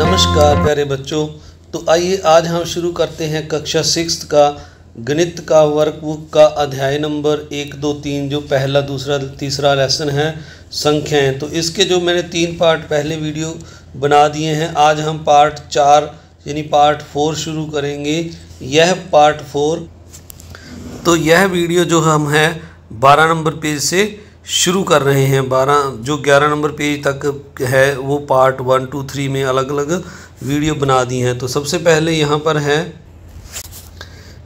नमस्कार प्यारे बच्चों तो आइए आज हम शुरू करते हैं कक्षा सिक्स का गणित का वर्कबुक का अध्याय नंबर एक दो तीन जो पहला दूसरा तीसरा लेसन है संख्याएं तो इसके जो मैंने तीन पार्ट पहले वीडियो बना दिए हैं आज हम पार्ट चार यानी पार्ट फोर शुरू करेंगे यह पार्ट फोर तो यह वीडियो जो हम हैं बारह नंबर पेज से शुरू कर रहे हैं बारह जो ग्यारह नंबर पेज तक है वो पार्ट वन टू थ्री में अलग अलग वीडियो बना दी हैं तो सबसे पहले यहाँ पर है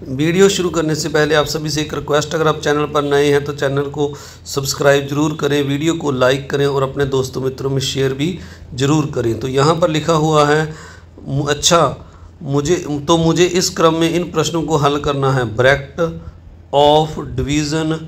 वीडियो शुरू करने से पहले आप सभी से एक रिक्वेस्ट अगर आप चैनल पर नए हैं तो चैनल को सब्सक्राइब जरूर करें वीडियो को लाइक करें और अपने दोस्तों मित्रों में शेयर भी ज़रूर करें तो यहाँ पर लिखा हुआ है अच्छा मुझे तो मुझे इस क्रम में इन प्रश्नों को हल करना है bracket of division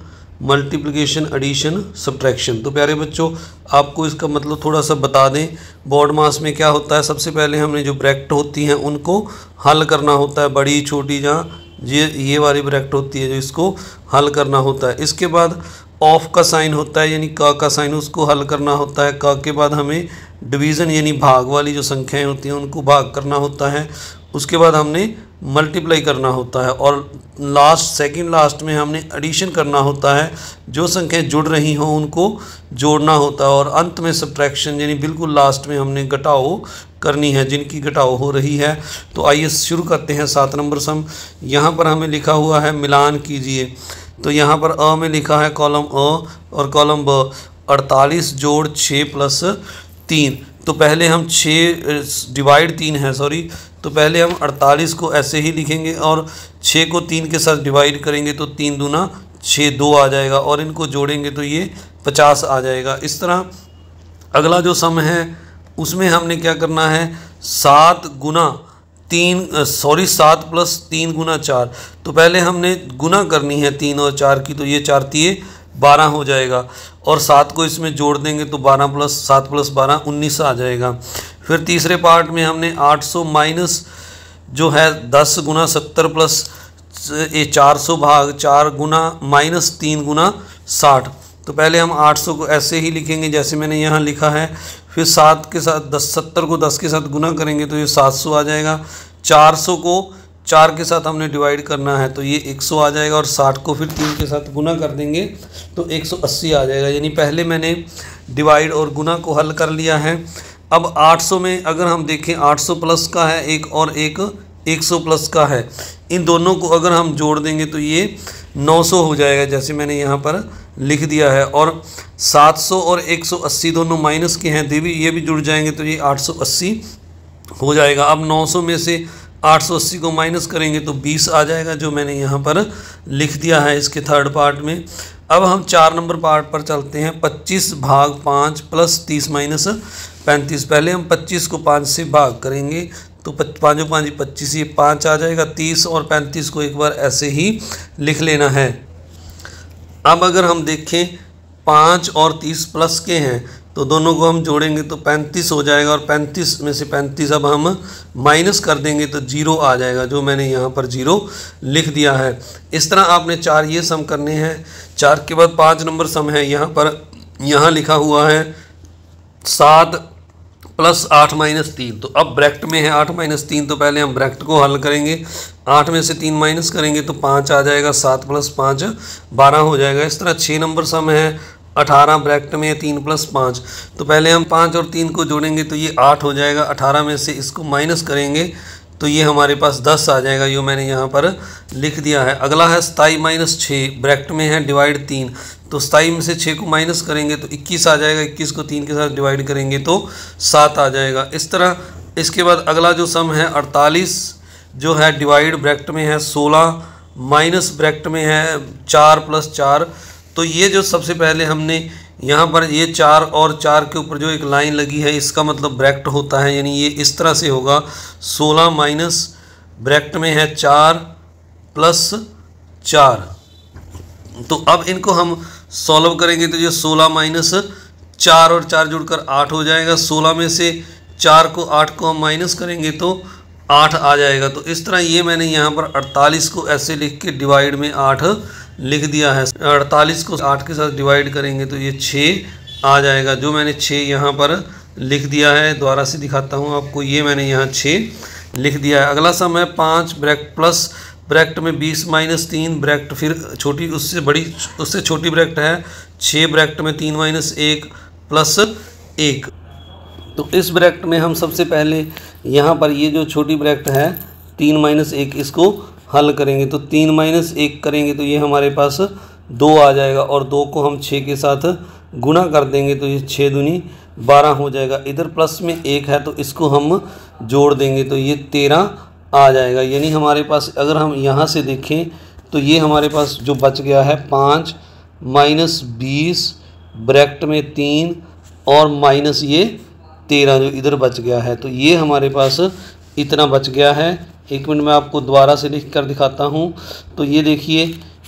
multiplication addition subtraction तो प्यारे बच्चों आपको इसका मतलब थोड़ा सा बता दें बॉड मास में क्या होता है सबसे पहले हमने जो ब्रैक्ट होती हैं उनको हल करना होता है बड़ी छोटी जहाँ ये ये वाली ब्रैक्ट होती है जो इसको हल करना होता है इसके बाद ऑफ का साइन होता है यानी का का साइन उसको हल करना होता है का के बाद हमें डिवीज़न यानी भाग वाली जो संख्याएँ होती हैं उनको भाग करना होता है उसके बाद हमने मल्टीप्लाई करना होता है और लास्ट सेकंड लास्ट में हमने एडिशन करना होता है जो संख्याएं जुड़ रही हों उनको जोड़ना होता है और अंत में सब्ट्रैक्शन यानी बिल्कुल लास्ट में हमने घटाओ करनी है जिनकी घटाओ हो रही है तो आइए शुरू करते हैं सात नंबर सम यहाँ पर हमें लिखा हुआ है मिलान कीजिए तो यहाँ पर अ में लिखा है कॉलम अ और कॉलम ब अड़तालीस जोड़ छः प्लस तीन तो पहले हम छः डिवाइड तीन है सॉरी तो पहले हम 48 को ऐसे ही लिखेंगे और 6 को 3 के साथ डिवाइड करेंगे तो तीन दूना छः दो आ जाएगा और इनको जोड़ेंगे तो ये पचास आ जाएगा इस तरह अगला जो सम है उसमें हमने क्या करना है सात गुना तीन सॉरी सात प्लस तीन गुना चार तो पहले हमने गुना करनी है तीन और चार की तो ये चार तीय बारह हो जाएगा और सात को इसमें जोड़ देंगे तो बारह प्लस सात प्लस बारह उन्नीस आ जाएगा फिर तीसरे पार्ट में हमने आठ सौ माइनस जो है दस गुना सत्तर प्लस ये चार सौ भाग चार गुना माइनस तीन गुना साठ तो पहले हम आठ सौ को ऐसे ही लिखेंगे जैसे मैंने यहाँ लिखा है फिर सात के साथ दस सत्तर को दस के साथ गुना करेंगे तो ये सात सौ आ जाएगा चार सौ को चार के साथ हमने डिवाइड करना है तो ये 100 आ जाएगा और 60 को फिर तीन के साथ गुना कर देंगे तो 180 आ जाएगा यानी पहले मैंने डिवाइड और गुना को हल कर लिया है अब 800 में अगर हम देखें 800 प्लस का है एक और एक 100 प्लस का है इन दोनों को अगर हम जोड़ देंगे तो ये 900 हो जाएगा जैसे मैंने यहाँ पर लिख दिया है और 700 और 180 दोनों माइनस के हैं देवी ये भी जुड़ जाएंगे तो ये 880 हो जाएगा अब 900 में से 880 को माइनस करेंगे तो 20 आ जाएगा जो मैंने यहाँ पर लिख दिया है इसके थर्ड पार्ट में अब हम चार नंबर पार्ट पर चलते हैं 25 भाग पाँच प्लस तीस माइनस पैंतीस पहले हम 25 को पाँच से भाग करेंगे तो पाँचों पाँच पच्चीस ये पाँच आ जाएगा तीस और पैंतीस को एक बार ऐसे ही लिख लेना है अब अगर हम देखें पाँच और तीस प्लस के हैं तो दोनों को हम जोड़ेंगे तो 35 हो जाएगा और 35 में से 35 अब हम माइनस कर देंगे तो जीरो आ जाएगा जो मैंने यहाँ पर जीरो लिख दिया है इस तरह आपने चार ये सम करने हैं चार के बाद पाँच नंबर सम है यहाँ पर यहाँ लिखा हुआ है सात प्लस आठ माइनस तीन तो अब ब्रैक्ट में है आठ माइनस तीन तो पहले हम ब्रैक्ट को हल करेंगे आठ में से तीन माइनस करेंगे तो पाँच आ जाएगा सात प्लस पाँच बारह हो जाएगा इस तरह छः नंबर सम है अठारह ब्रैक्ट में तीन प्लस पाँच तो पहले हम पाँच और तीन को जोड़ेंगे तो ये आठ हो जाएगा अठारह में से इसको माइनस करेंगे तो ये हमारे पास दस आ जाएगा यो मैंने यहाँ पर लिख दिया है अगला है सताई माइनस छः ब्रैक्ट में है डिवाइड तीन तो सताई में से छः को माइनस करेंगे तो इक्कीस आ जाएगा इक्कीस को तीन के साथ डिवाइड करेंगे तो सात आ जाएगा इस तरह इसके बाद अगला जो सम है अड़तालीस जो है डिवाइड ब्रैक्ट में है सोलह माइनस ब्रैक्ट में है चार प्लस चार तो ये जो सबसे पहले हमने यहाँ पर ये चार और चार के ऊपर जो एक लाइन लगी है इसका मतलब ब्रैक्ट होता है यानी ये इस तरह से होगा सोलह माइनस ब्रैक्ट में है चार प्लस चार तो अब इनको हम सॉल्व करेंगे तो ये सोलह माइनस चार और चार जुड़कर आठ हो जाएगा सोलह में से चार को आठ को हम माइनस करेंगे तो आठ आ जाएगा तो इस तरह ये मैंने यहाँ पर अड़तालीस को ऐसे लिख के डिवाइड में आठ लिख दिया है अड़तालीस को आठ के साथ डिवाइड करेंगे तो ये छः आ जाएगा जो मैंने छः यहाँ पर लिख दिया है दोबारा से दिखाता हूँ आपको ये मैंने यहाँ छः लिख दिया है अगला सम है पाँच ब्रैक प्लस ब्रैक्ट में बीस माइनस तीन ब्रैक्ट फिर छोटी उससे बड़ी उससे छोटी ब्रैक्ट है छः ब्रैक्ट में तीन माइनस एक प्लस एक तो इस ब्रैकेट में हम सबसे पहले यहाँ पर ये जो छोटी ब्रैकेट है तीन माइनस एक इसको हल करेंगे तो तीन माइनस एक करेंगे तो ये हमारे पास दो आ जाएगा और दो को हम छः के साथ गुना कर देंगे तो ये छः दुनी बारह हो जाएगा इधर प्लस में एक है तो इसको हम जोड़ देंगे तो ये तेरह आ जाएगा यानी हमारे पास अगर हम यहाँ से देखें तो ये हमारे पास जो बच गया है पाँच माइनस बीस ब्रैकेट में तीन और माइनस ये तेरह जो इधर बच गया है तो ये हमारे पास इतना बच गया है एक मिनट में आपको दोबारा से लिख कर दिखाता हूँ तो ये देखिए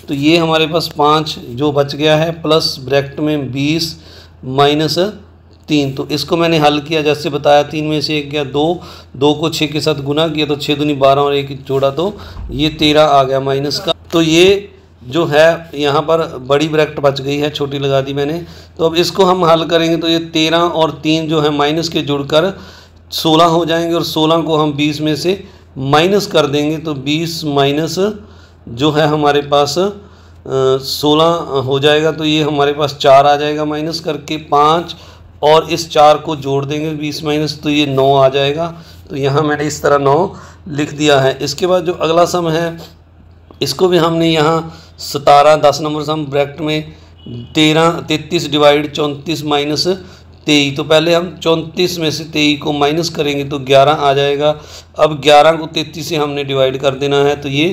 तो ये हमारे पास पाँच जो बच गया है प्लस ब्रैकेट में बीस माइनस तीन तो इसको मैंने हल किया जैसे बताया तीन में से एक गया दो दो को छः के साथ गुना किया तो छः दुनी बारह और एक जोड़ा तो ये तेरह आ गया माइनस का तो ये जो है यहाँ पर बड़ी ब्रैकेट बच गई है छोटी लगा दी मैंने तो अब इसको हम हल करेंगे तो ये तेरह और तीन जो है माइनस के जुड़कर सोलह हो जाएंगे और सोलह को हम बीस में से माइनस कर देंगे तो बीस माइनस जो है हमारे पास सोलह हो जाएगा तो ये हमारे पास चार आ जाएगा माइनस करके पाँच और इस चार को जोड़ देंगे बीस माइनस तो ये नौ आ जाएगा तो यहाँ मैंने इस तरह नौ लिख दिया है इसके बाद जो अगला सम है इसको भी हमने यहाँ सतारह दस नंबर सम ब्रैक्ट में तेरह तेतीस डिवाइड चौंतीस माइनस तेईस तो पहले हम चौंतीस में से तेईस को माइनस करेंगे तो ग्यारह आ जाएगा अब ग्यारह को तेतीस से हमने डिवाइड कर देना है तो ये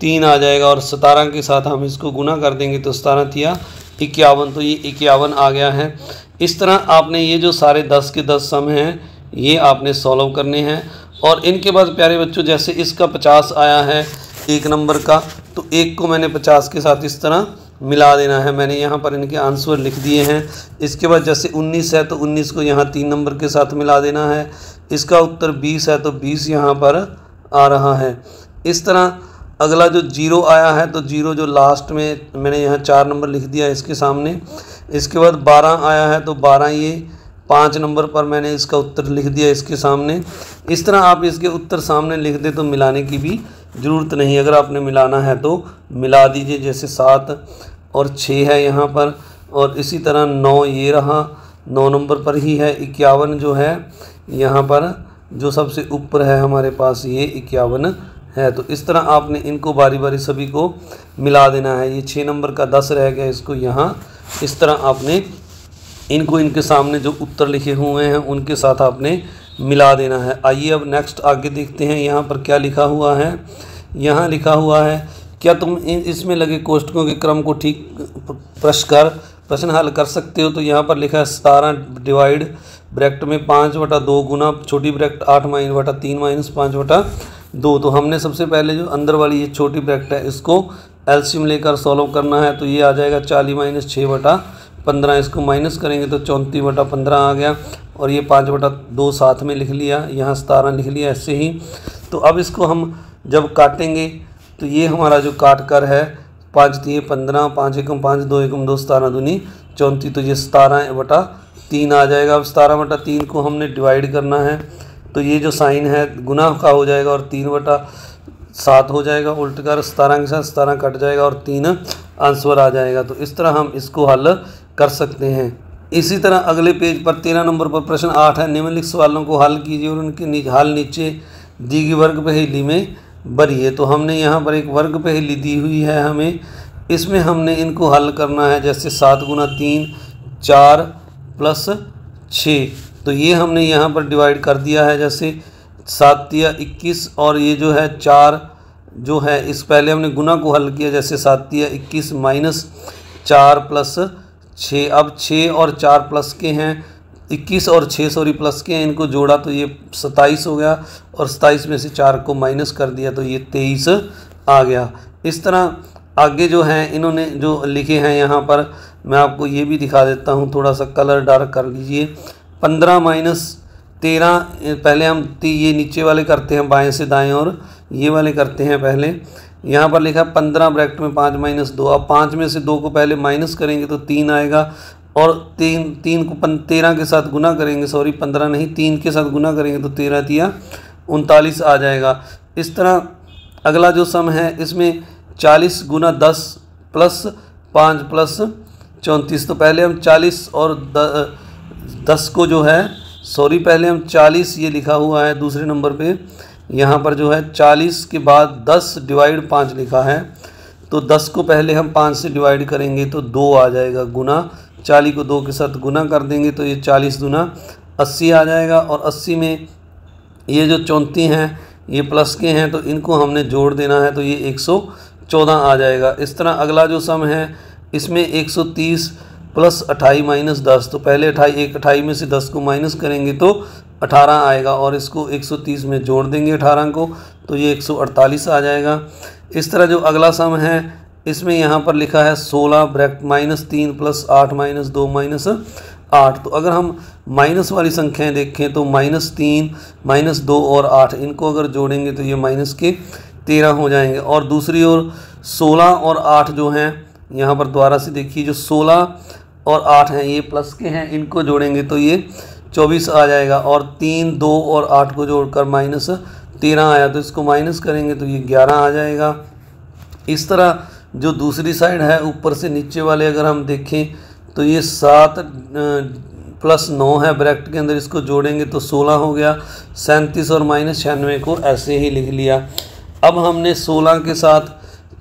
तीन आ जाएगा और सतारह के साथ हम इसको गुना कर देंगे तो सतारह थिया इक्यावन तो ये इक्यावन आ गया है इस तरह आपने ये जो सारे दस के दस सम हैं ये आपने सॉल्व करने हैं और इनके बाद प्यारे बच्चों जैसे इसका पचास आया है एक नंबर का तो एक को मैंने पचास के साथ इस तरह मिला देना है मैंने यहाँ पर इनके आंसर लिख दिए हैं इसके बाद जैसे 19 है तो 19 को यहाँ तीन नंबर के साथ मिला देना है इसका उत्तर 20 है तो 20 यहाँ पर आ रहा है इस तरह अगला जो जीरो आया है तो जीरो जो लास्ट में मैंने यहाँ चार नंबर लिख दिया इसके सामने इसके बाद बारह आया है तो बारह ये पाँच नंबर पर मैंने इसका उत्तर लिख दिया इसके सामने इस तरह आप इसके उत्तर सामने लिख दें तो मिलाने की भी ज़रूरत नहीं अगर आपने मिलाना है तो मिला दीजिए जैसे सात और छः है यहाँ पर और इसी तरह नौ ये रहा नौ नंबर पर ही है इक्यावन जो है यहाँ पर जो सबसे ऊपर है हमारे पास ये इक्यावन है तो इस तरह आपने इनको बारी बारी सभी को मिला देना है ये छः नंबर का दस रह गया इसको यहाँ इस तरह आपने इनको इनके सामने जो उत्तर लिखे हुए हैं उनके साथ आपने मिला देना है आइए अब नेक्स्ट आगे देखते हैं यहाँ पर क्या लिखा हुआ है यहाँ लिखा हुआ है क्या तुम इसमें लगे कोष्टकों के क्रम को ठीक प्रश्न कर प्रश्न हल कर सकते हो तो यहाँ पर लिखा है सतारह डिवाइड ब्रैक्ट में पाँच बटा दो गुना छोटी ब्रैक्ट आठ माइनस बटा तीन माइनस पाँच बटा दो तो हमने सबसे पहले जो अंदर वाली ये छोटी ब्रैक्ट है इसको एल्शियम लेकर सॉल्व करना है तो ये आ जाएगा चालीस माइनस छः बटा पंद्रह इसको माइनस करेंगे तो चौंतीस बटा पंद्रह आ गया और ये पाँच बटा दो साथ में लिख लिया यहाँ सतारह लिख लिया ऐसे ही तो अब इसको हम जब काटेंगे तो ये हमारा जो काट कर है पाँच तीन पंद्रह पाँच एकम पाँच दो एकम दो सतारह दूनी चौंतीस तो ये सतारह बटा तीन आ जाएगा अब सतारह बटा तीन को हमने डिवाइड करना है तो ये जो साइन है गुना का हो जाएगा और तीन बटा सात हो जाएगा उल्ट कर सतारह के साथ सतारह कट जाएगा और तीन आंसर आ जाएगा तो इस तरह हम इसको हल कर सकते हैं इसी तरह अगले पेज पर तेरह नंबर पर प्रश्न आठ है निम्नलिखित सवालों को हल कीजिए और उनके नीचे हल नीचे दी गई वर्ग पहेली में भरिए तो हमने यहाँ पर एक वर्ग पहेली दी हुई है हमें इसमें हमने इनको हल करना है जैसे सात गुना तीन चार प्लस छः तो ये हमने यहाँ पर डिवाइड कर दिया है जैसे सात या इक्कीस और ये जो है चार जो है इस पहले हमने गुना को हल किया जैसे सात या इक्कीस माइनस चार प्लस छः अब छः और चार प्लस के हैं इक्कीस और छः सॉरी प्लस के हैं इनको जोड़ा तो ये सताईस हो गया और सताईस में से चार को माइनस कर दिया तो ये तेईस आ गया इस तरह आगे जो हैं इन्होंने जो लिखे हैं यहाँ पर मैं आपको ये भी दिखा देता हूँ थोड़ा सा कलर डार्क कर लीजिए पंद्रह माइनस तेरह पहले हम ये नीचे वाले करते हैं बाएं से दाएं और ये वाले करते हैं पहले यहाँ पर लिखा पंद्रह ब्रैकेट में पाँच माइनस दो अब पाँच में से दो को पहले माइनस करेंगे तो तीन आएगा और तीन तीन को तेरह के साथ गुना करेंगे सॉरी पंद्रह नहीं तीन के साथ गुना करेंगे तो तेरह तिया उनतालीस आ जाएगा इस तरह अगला जो सम है इसमें चालीस गुना दस प्लस पाँच प्लस चौंतीस तो पहले हम चालीस और द, दस को जो है सॉरी पहले हम चालीस ये लिखा हुआ है दूसरे नंबर पर यहाँ पर जो है चालीस के बाद दस डिवाइड पाँच लिखा है तो दस को पहले हम पाँच से डिवाइड करेंगे तो दो आ जाएगा गुना चालीस को दो के साथ गुना कर देंगे तो ये चालीस गुना अस्सी आ जाएगा और अस्सी में ये जो चौंती हैं ये प्लस के हैं तो इनको हमने जोड़ देना है तो ये एक सौ चौदह आ जाएगा इस तरह अगला जो सम है इसमें एक सौ तीस प्लस अट्ठाई माइनस दस तो पहले अठाई एक अट्ठाई में से दस को माइनस करेंगे तो 18 आएगा और इसको 130 में जोड़ देंगे 18 को तो ये 148 आ जाएगा इस तरह जो अगला सम है इसमें यहाँ पर लिखा है 16 ब्रैकेट माइनस तीन प्लस आठ माइनस दो माइनस आठ तो अगर हम माइनस वाली संख्याएं देखें तो माइनस तीन माइनस दो और आठ इनको अगर जोड़ेंगे तो ये माइनस के तेरह हो जाएंगे और दूसरी ओर सोलह और आठ जो हैं यहाँ पर दोबारा से देखिए जो सोलह और आठ हैं ये प्लस के हैं इनको जोड़ेंगे तो ये चौबीस आ जाएगा और तीन दो और आठ को जोड़कर माइनस तेरह आया तो इसको माइनस करेंगे तो ये ग्यारह आ जाएगा इस तरह जो दूसरी साइड है ऊपर से नीचे वाले अगर हम देखें तो ये सात प्लस नौ है ब्रैकेट के अंदर इसको जोड़ेंगे तो सोलह हो गया सैंतीस और माइनस छियानवे को ऐसे ही लिख लिया अब हमने सोलह के साथ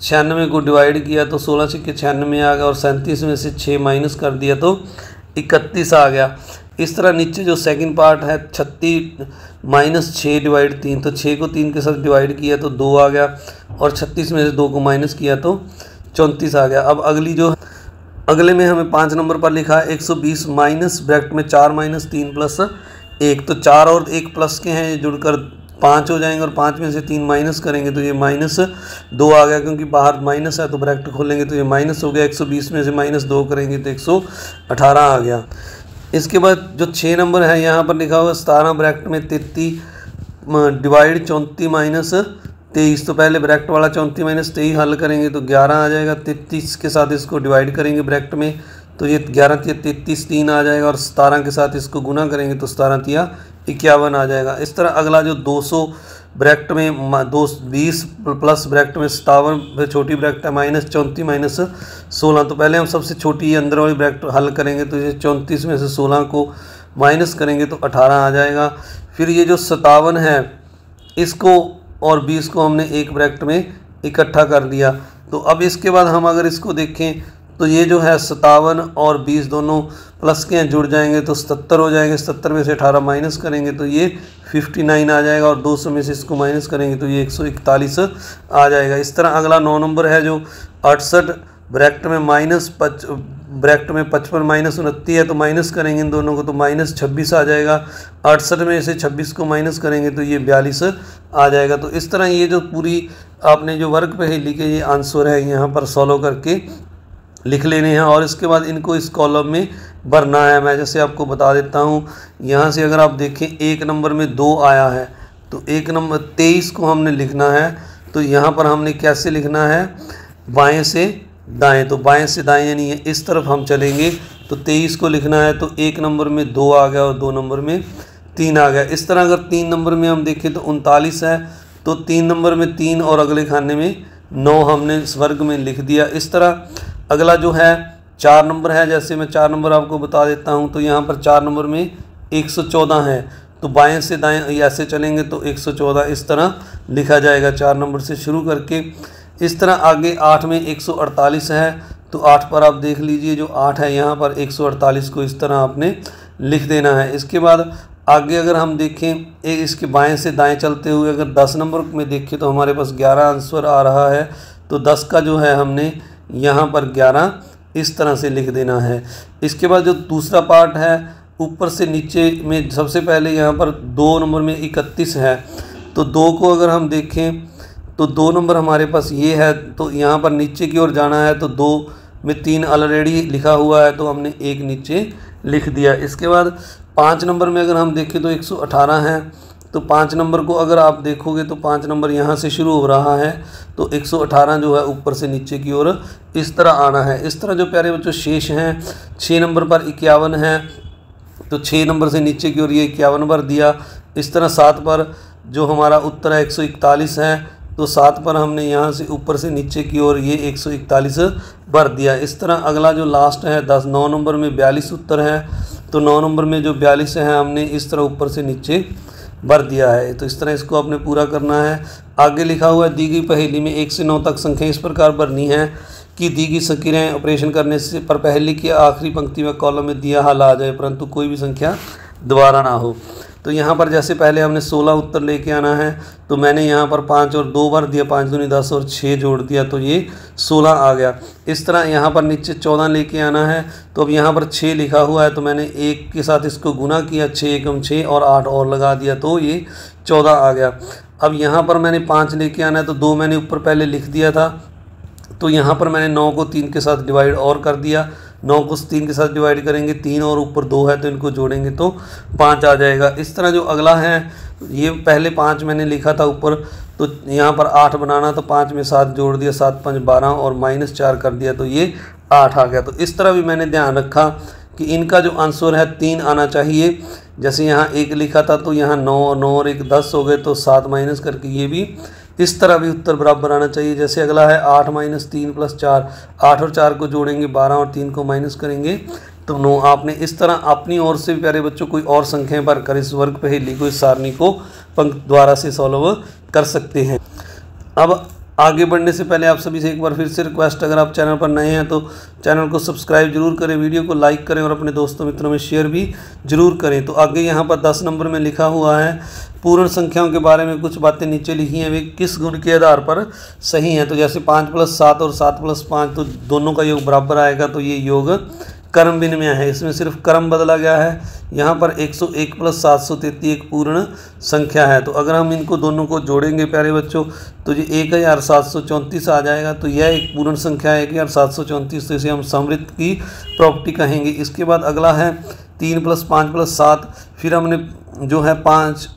छियानवे को डिवाइड किया तो सोलह छक्के छियानवे आ गया और सैंतीस में से छः माइनस कर दिया तो इकतीस आ गया इस तरह नीचे जो सेकंड पार्ट है छत्तीस माइनस छः डिवाइड तीन तो छः को तीन के साथ डिवाइड किया तो दो आ गया और छत्तीस में से दो को माइनस किया तो चौंतीस आ गया अब अगली जो अगले में हमें पाँच नंबर पर लिखा है एक सौ बीस माइनस ब्रैकेट में चार माइनस तीन प्लस एक तो चार और एक प्लस के हैं जुड़कर पाँच हो जाएंगे और पाँच में से तीन माइनस करेंगे तो ये माइनस दो आ गया क्योंकि बाहर माइनस है तो ब्रैकेट खोलेंगे तो ये माइनस हो गया एक सौ बीस में से माइनस दो करेंगे तो एक सौ अठारह आ गया इसके बाद जो छः नंबर है यहाँ पर लिखा हुआ सतारह ब्रैकेट में तेती डिवाइड चौंती माइनस तेईस तो पहले ब्रैकेट वाला चौंती माइनस तेईस हल करेंगे तो ग्यारह आ जाएगा तेतीस के साथ इसको डिवाइड करेंगे ब्रैकेट में तो ये ग्यारह तिया तेतीस तीन आ जाएगा और सतारह के साथ इसको गुना करेंगे तो सतारह तिया इक्यावन आ जाएगा इस तरह अगला जो दो सौ ब्रैकेट में दो बीस प्लस ब्रैकेट में सतावन फिर छोटी ब्रैकेट है माइनस चौंतीस माइनस सोलह तो पहले हम सबसे छोटी अंदर वाली ब्रैक्ट हल करेंगे तो ये चौंतीस में से सोलह को माइनस करेंगे तो अठारह आ जाएगा फिर ये जो सतावन है इसको और बीस को हमने एक ब्रैक्ट में इकट्ठा कर दिया तो अब इसके बाद हम अगर इसको देखें तो ये जो है सतावन और बीस दोनों प्लस के यहाँ जुड़ जाएंगे तो सत्तर हो जाएंगे सत्तर में से अठारह माइनस करेंगे तो ये फिफ्टी नाइन आ जाएगा और दो सौ में से इसको माइनस करेंगे तो ये एक सौ इकतालीस आ जाएगा इस तरह अगला नौ नंबर है जो अड़सठ ब्रैक्ट में माइनस पच ब्रैक्ट में पचपन माइनस उनतीस है तो माइनस करेंगे इन दोनों को तो माइनस छब्बीस आ जाएगा अड़सठ में से छब्बीस को माइनस करेंगे तो ये बयालीस आ जाएगा तो इस तरह ये जो पूरी आपने जो वर्क पे ही लिखे ये आंसर है यहाँ पर सॉल्व करके लिख लेने हैं और इसके बाद इनको इस कॉलम में भरना है मैं जैसे आपको बता देता हूँ यहाँ से अगर आप देखें एक नंबर में दो आया है तो एक नंबर तेईस को हमने लिखना है तो यहाँ पर हमने कैसे लिखना है बाएँ से दाएँ तो बाएँ से दाएँ यानी इस तरफ हम चलेंगे तो तेईस को लिखना है तो एक नंबर में दो आ गया और दो नंबर में तीन आ गया इस तरह अगर तीन नंबर में हम देखें तो उनतालीस है तो तीन नंबर में तीन और अगले खाने में नौ हमने इस वर्ग में लिख दिया इस तरह अगला जो है चार नंबर है जैसे मैं चार नंबर आपको बता देता हूँ तो यहाँ पर चार नंबर में एक सौ चौदह है तो बाएं से दाएं ऐसे चलेंगे तो एक सौ चौदह इस तरह लिखा जाएगा चार नंबर से शुरू करके इस तरह आगे आठ में एक सौ अड़तालीस है तो आठ पर आप देख लीजिए जो आठ है यहाँ पर एक सौ अड़तालीस को इस तरह आपने लिख देना है इसके बाद आगे अगर हम देखें ए इसके बाएं से दाएं चलते हुए अगर दस नंबर में देखें तो हमारे पास ग्यारह आंसर आ रहा है तो दस का जो है हमने यहाँ पर ग्यारह इस तरह से लिख देना है इसके बाद जो दूसरा पार्ट है ऊपर से नीचे में सबसे पहले यहाँ पर दो नंबर में इकतीस है तो दो को अगर हम देखें तो दो नंबर हमारे पास ये है तो यहाँ पर नीचे की ओर जाना है तो दो में तीन ऑलरेडी लिखा हुआ है तो हमने एक नीचे लिख दिया इसके बाद पाँच नंबर में अगर हम देखें तो 118 है तो पाँच नंबर को अगर आप देखोगे तो पाँच नंबर यहाँ से शुरू हो रहा है तो 118 जो है ऊपर से नीचे की ओर इस तरह आना है इस तरह जो प्यारे बच्चों शेष हैं छः नंबर पर इक्यावन है तो छः नंबर से नीचे की ओर ये इक्यावन बार दिया इस तरह सात पर जो हमारा उत्तर है एक है तो सात पर हमने यहाँ से ऊपर से नीचे की ओर ये एक भर दिया इस तरह अगला जो लास्ट है दस नौ नंबर में बयालीस उत्तर है तो नौ नंबर में जो बयालीस है हमने इस तरह ऊपर से नीचे भर दिया है तो इस तरह इसको आपने पूरा करना है आगे लिखा हुआ है दी गई पहेली में एक से नौ तक संख्या इस प्रकार भरनी है कि दी गई संकीर्णें ऑपरेशन करने से पर पहली की आखिरी पंक्ति में कॉलम में दिया हाल आ जाए परंतु कोई भी संख्या दोबारा ना हो तो यहाँ पर जैसे पहले हमने सोलह उत्तर लेके आना है तो मैंने यहाँ पर पाँच और दो बार दिया पाँच दूनी दस और छः जोड़ दिया तो ये सोलह आ गया इस तरह यहाँ पर नीचे चौदह लेके आना है तो अब यहाँ पर छः लिखा हुआ है तो मैंने एक के साथ इसको गुना किया छः एकम छः और आठ और लगा दिया तो ये चौदह आ गया अब यहाँ पर मैंने पाँच लेके आना है तो दो मैंने ऊपर पहले लिख दिया था तो यहाँ पर मैंने नौ को तीन के साथ डिवाइड और कर दिया नौ को तीन के साथ डिवाइड करेंगे तीन और ऊपर दो है तो इनको जोड़ेंगे तो पाँच आ जाएगा इस तरह जो अगला है ये पहले पाँच मैंने लिखा था ऊपर तो यहाँ पर आठ बनाना तो पाँच में सात जोड़ दिया सात पाँच बारह और माइनस चार कर दिया तो ये आठ आ गया तो इस तरह भी मैंने ध्यान रखा कि इनका जो आंसर है तीन आना चाहिए जैसे यहाँ एक लिखा था तो यहाँ नौ नौ और एक दस हो गए तो सात माइनस करके ये भी इस तरह भी उत्तर बराबर आना चाहिए जैसे अगला है आठ माइनस तीन प्लस चार आठ और चार को जोड़ेंगे बारह और तीन को माइनस करेंगे तो नो आपने इस तरह अपनी ओर से प्यारे बच्चों कोई और संख्याएं भर कर इस वर्ग पहेली को इस सारणी को पंख द्वारा से सॉल्व कर सकते हैं अब आगे बढ़ने से पहले आप सभी से एक बार फिर से रिक्वेस्ट अगर आप चैनल पर नए हैं तो चैनल को सब्सक्राइब जरूर करें वीडियो को लाइक करें और अपने दोस्तों मित्रों में शेयर भी जरूर करें तो आगे यहाँ पर दस नंबर में लिखा हुआ है पूर्ण संख्याओं के बारे में कुछ बातें नीचे लिखी हैं वे किस गुण के आधार पर सही हैं तो जैसे पाँच प्लस सात और सात प्लस पाँच तो दोनों का योग बराबर आएगा तो ये योग कर्म विनिमय है इसमें सिर्फ कर्म बदला गया है यहाँ पर 101 प्लस सात एक पूर्ण संख्या है तो अगर हम इनको दोनों को जोड़ेंगे प्यारे बच्चों तो ये एक हज़ार सात सौ चौंतीस आ जाएगा तो यह एक पूर्ण संख्या है एक हज़ार सात सौ चौंतीस तो इसे हम समृद्ध की प्रॉपर्टी कहेंगे इसके बाद अगला है तीन प्लस पाँच प्लस सात फिर हमने जो है पाँच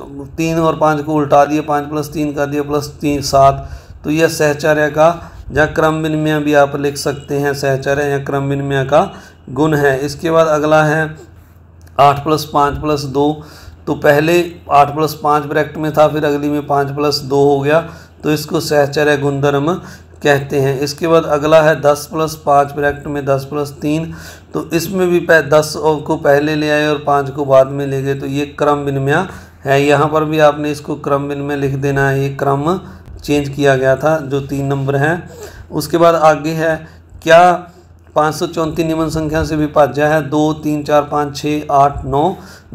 तीन और पाँच को उल्टा दिया पाँच प्लस तीन कर दिया प्लस तीन सात तो यह सहचर्य का या क्रम विनिमय भी आप लिख सकते हैं सहचर्य या क्रम विनिमय का गुण है इसके बाद अगला है आठ प्लस पाँच प्लस दो तो पहले आठ प्लस पाँच ब्रैक्ट में था फिर अगली में पाँच प्लस दो हो गया तो इसको सहचर्य गुणधर्म कहते हैं इसके बाद अगला है दस प्लस पाँच ब्रैक्ट में दस प्लस तीन तो इसमें भी दस को पहले ले आए और पाँच को बाद में ले गए तो ये क्रम विनिमय है यहाँ पर भी आपने इसको क्रम विनिमय लिख देना है ये क्रम चेंज किया गया था जो तीन नंबर हैं उसके बाद आगे है क्या पाँच सौ चौंतीस निम्न संख्या से भी पाँच है दो तीन चार पाँच छः आठ नौ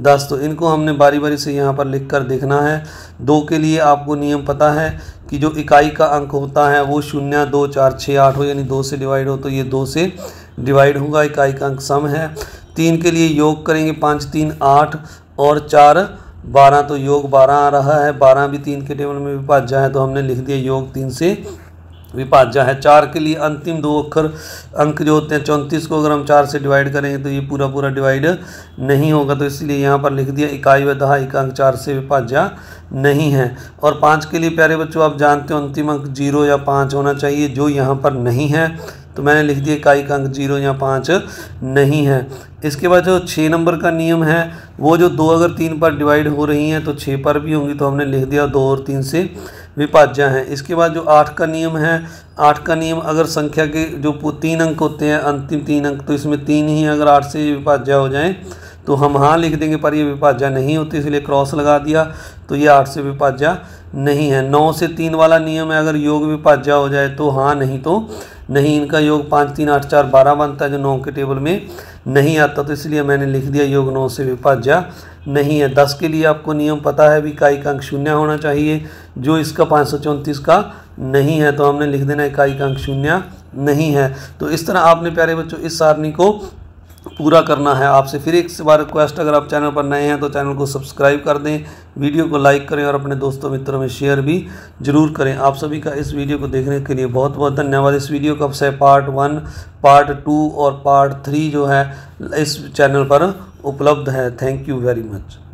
दस तो इनको हमने बारी बारी से यहाँ पर लिख कर देखना है दो के लिए आपको नियम पता है कि जो इकाई का अंक होता है वो शून्य दो चार छः आठ हो यानी दो से डिवाइड हो तो ये दो से डिवाइड होगा इकाई का अंक सम है तीन के लिए योग करेंगे पाँच तीन आठ और चार बारह तो योग बारह आ रहा है बारह भी तीन के टेबल में भी पाँच जाए तो हमने लिख दिया योग तीन से विभाज्य है चार के लिए अंतिम दो अक्षर अंक जो होते हैं चौंतीस को अगर हम चार से डिवाइड करेंगे तो ये पूरा पूरा डिवाइड नहीं होगा तो इसलिए यहाँ पर लिख दिया इकाई व दहा एक अंक चार से विभाज्य नहीं है और पाँच के लिए प्यारे बच्चों आप जानते हो अंतिम अंक जीरो या पाँच होना चाहिए जो यहाँ पर नहीं है तो मैंने लिख दिया इकाई का अंक जीरो या पाँच नहीं है इसके बाद जो छः नंबर का नियम है वो जो दो अगर तीन पर डिवाइड हो रही हैं तो छः पर भी होंगी तो हमने लिख दिया दो और तीन से विभाज्य है इसके बाद जो आठ का नियम है आठ का नियम अगर संख्या के जो तीन अंक होते हैं अंतिम तीन अंक तो इसमें तीन ही अगर आठ से विभाज्य हो जाएँ तो हम हाँ लिख देंगे पर ये विभाज्य नहीं होती इसलिए क्रॉस लगा दिया तो ये आठ से विभाज्य नहीं है नौ से तीन वाला नियम है अगर योग विभाज्य हो जाए तो हाँ नहीं तो नहीं इनका योग पाँच तीन आठ चार बारह बनता है जो नौ के टेबल में नहीं आता तो इसलिए मैंने लिख दिया योग नौ से विभाज्य नहीं है दस के लिए आपको नियम पता है भी इकाई का अंक शून्य होना चाहिए जो इसका पाँच सौ चौंतीस का नहीं है तो हमने लिख देना इकाई का अंक शून्य नहीं है तो इस तरह आपने प्यारे बच्चों इस सारणी को पूरा करना है आपसे फिर एक बार रिक्वेस्ट अगर आप चैनल पर नए हैं तो चैनल को सब्सक्राइब कर दें वीडियो को लाइक करें और अपने दोस्तों मित्रों में शेयर भी ज़रूर करें आप सभी का इस वीडियो को देखने के लिए बहुत बहुत धन्यवाद इस वीडियो का से पार्ट वन पार्ट टू और पार्ट थ्री जो है इस चैनल पर उपलब्ध है थैंक यू वेरी मच